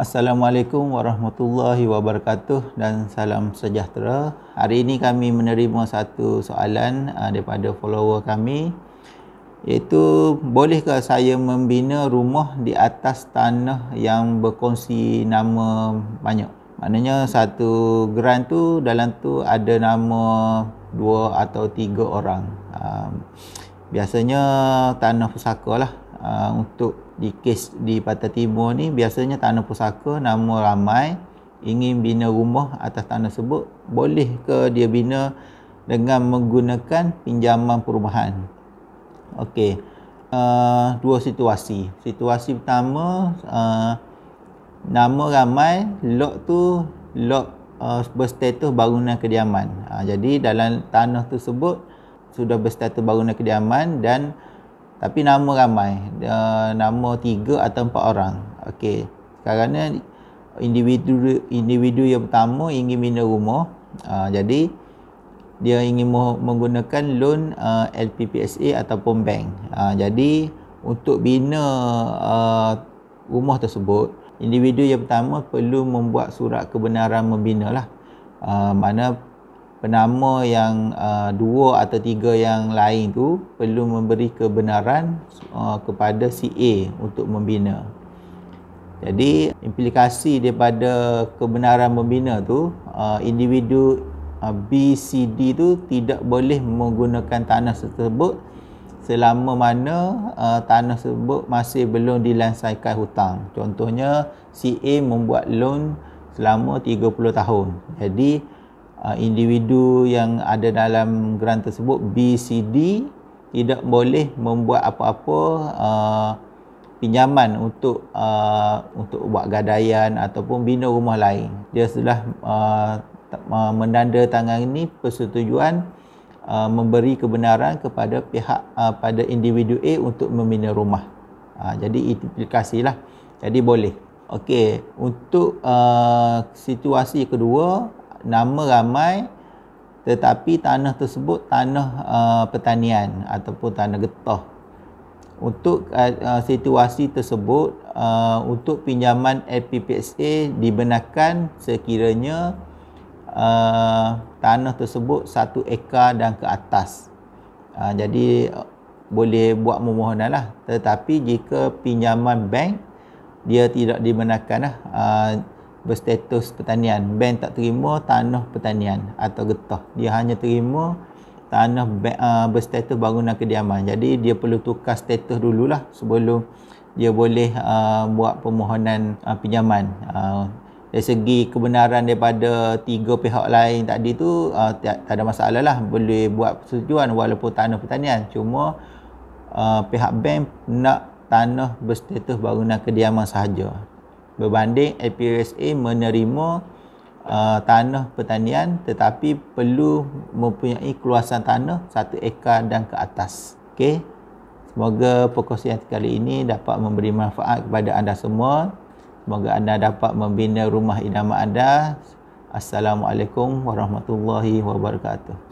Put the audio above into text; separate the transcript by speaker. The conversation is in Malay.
Speaker 1: Assalamualaikum warahmatullahi wabarakatuh dan salam sejahtera. Hari ini kami menerima satu soalan ah, daripada follower kami iaitu bolehkah saya membina rumah di atas tanah yang berkongsi nama banyak? Maknanya satu geran tu dalam tu ada nama dua atau tiga orang. Ah, biasanya tanah pusaka lah uh, untuk di kes di Pantai Timur ni biasanya tanah pusaka nama ramai ingin bina rumah atas tanah sebut boleh ke dia bina dengan menggunakan pinjaman perumahan okey uh, dua situasi situasi pertama uh, nama ramai lot tu lot uh, berstatus bangunan kediaman uh, jadi dalam tanah tersebut sudah berstatus bangunan kediaman dan tapi nama ramai uh, nama tiga atau empat orang okey sekarang individu individu yang pertama ingin bina rumah uh, jadi dia ingin menggunakan loan uh, ha, LPPSA ataupun bank uh, jadi untuk bina uh, rumah tersebut individu yang pertama perlu membuat surat kebenaran membina lah uh, mana penama yang uh, dua atau tiga yang lain tu perlu memberi kebenaran uh, kepada si A untuk membina. Jadi implikasi daripada kebenaran membina tu uh, individu uh, B C D tu tidak boleh menggunakan tanah tersebut selama mana uh, tanah tersebut masih belum dilansaikan hutang. Contohnya si A membuat loan selama 30 tahun. Jadi Ah, individu yang ada dalam grant tersebut BCD tidak boleh membuat apa-apa ah, pinjaman untuk ah, untuk buat gadaian ataupun bina rumah lain dia sudah menandatangani persetujuan memberi kebenaran kepada pihak pada individu A untuk membina rumah jadi implikasilah jadi boleh Okey, untuk uh, situasi kedua nama ramai tetapi tanah tersebut tanah uh, pertanian ataupun tanah getah untuk uh, uh situasi tersebut uh, untuk pinjaman LPPSA dibenarkan sekiranya uh, tanah tersebut satu ekar dan ke atas uh, jadi uh, boleh buat memohonan lah tetapi jika pinjaman bank dia tidak dibenarkan lah uh, berstatus pertanian bank tak terima tanah pertanian atau getah dia hanya terima tanah ah, berstatus bangunan kediaman jadi dia perlu tukar status dululah sebelum dia boleh uh, buat permohonan uh, pinjaman uh, dari segi kebenaran daripada tiga pihak lain tadi tu uh, tak, tak ada masalah lah boleh buat persetujuan walaupun tanah pertanian cuma uh, pihak bank nak tanah berstatus bangunan kediaman sahaja berbanding APRSA menerima uh, tanah pertanian tetapi perlu mempunyai keluasan tanah satu ekar dan ke atas. Okey. Semoga perkongsian kali ini dapat memberi manfaat kepada anda semua. Semoga anda dapat membina rumah idaman anda. Assalamualaikum warahmatullahi wabarakatuh.